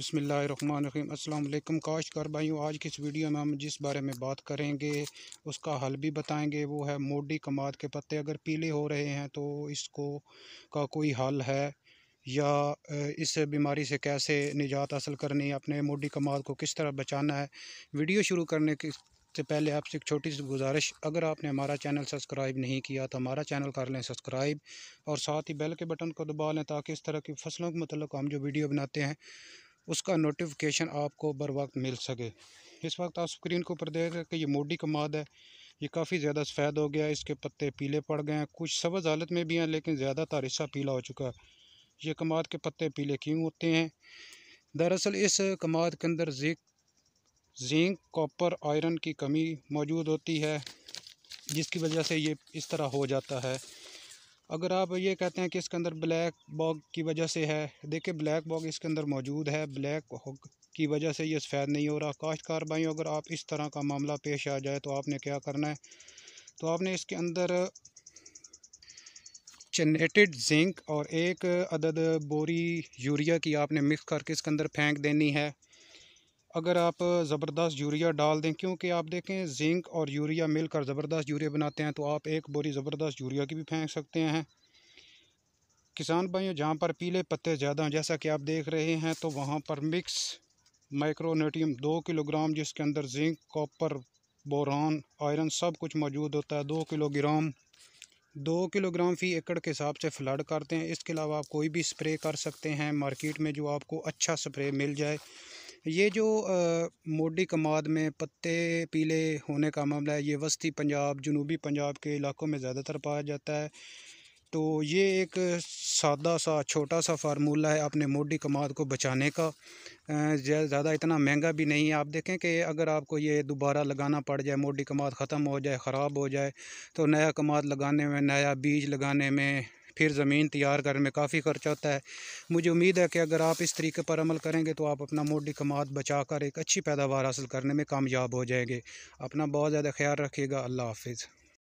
बसमीम अल्लाम काशकार भाइयों आज की इस वीडियो में हम जिस बारे में बात करेंगे उसका हल भी बताएंगे वो है मोडी कमाद के पत्ते अगर पीले हो रहे हैं तो इसको का कोई हल है या इस बीमारी से कैसे निजात हासिल करनी अपने मोडी कमाद को किस तरह बचाना है वीडियो शुरू करने के से पहले आपसे एक छोटी सी गुजारिश अगर आपने हमारा चैनल सब्सक्राइब नहीं किया तो हमारा चैनल कर लें सब्सक्राइब और साथ ही बेल के बटन को दबा लें ताकि इस तरह की फसलों के मतलब हम जो वीडियो बनाते हैं उसका नोटिफिकेशन आपको बर वक्त मिल सके इस वक्त आप स्क्रीन के ऊपर देख रहे कि ये मोडी का माद है ये काफ़ी ज़्यादा सफ़ेद हो गया इसके पत्ते पीले पड़ गए हैं कुछ सब्ज़ हालत में भी हैं लेकिन ज़्यादातर हिस्सा पीला हो चुका है ये कमाद के पत्ते पीले क्यों होते हैं दरअसल इस कमाद के अंदर जिक जिंक कॉपर आयरन की कमी मौजूद होती है जिसकी वजह से ये इस तरह हो जाता है अगर आप ये कहते हैं कि इसके अंदर ब्लैक बॉग की वजह से है देखिए ब्लैक बॉग इसके अंदर मौजूद है ब्लैक हॉग की वजह से ये सफ़ेद नहीं हो रहा काश्तकार भाई अगर आप इस तरह का मामला पेश आ जाए तो आपने क्या करना है तो आपने इसके अंदर चनेटेड जिंक और एक अदद बोरी यूरिया की आपने मिक्स करके इसके अंदर फेंक देनी है अगर आप ज़बरदस्त यूरिया डाल दें क्योंकि आप देखें जिंक और यूरिया मिलकर ज़बरदस्त यूरिया बनाते हैं तो आप एक बोरी ज़बरदस्त यूरिया की भी फेंक सकते हैं किसान भाइयों जहाँ पर पीले पत्ते ज़्यादा हैं जैसा कि आप देख रहे हैं तो वहाँ पर मिक्स माइक्रोनेटियम दो किलोग्राम जिसके अंदर जिंक कॉपर बोरान आयरन सब कुछ मौजूद होता है दो किलोग्राम दो किलोग्राम फी एकड़ के हिसाब से फ्लड करते हैं इसके अलावा आप कोई भी स्प्रे कर सकते हैं मार्केट में जो आपको अच्छा स्प्रे मिल जाए ये जो मोडी कमाद में पत्ते पीले होने का मामला है ये वस्ती पंजाब जनूबी पंजाब के इलाकों में ज़्यादातर पाया जाता है तो ये एक सादा सा छोटा सा फार्मूला है अपने मोडी कमाद को बचाने का ज़्यादा इतना महंगा भी नहीं है आप देखें कि अगर आपको ये दोबारा लगाना पड़ जाए मोडी कमाद ख़त्म हो जाए ख़राब हो जाए तो नया कमाद लगाने में नया बीज लगाने में फिर ज़मीन तैयार करने में काफ़ी खर्चा होता है मुझे उम्मीद है कि अगर आप इस तरीके पर अमल करेंगे तो आप अपना मोटी कमात बचा कर एक अच्छी पैदावार हासिल करने में कामयाब हो जाएंगे अपना बहुत ज़्यादा ख्याल रखिएगा अल्लाह हाफिज़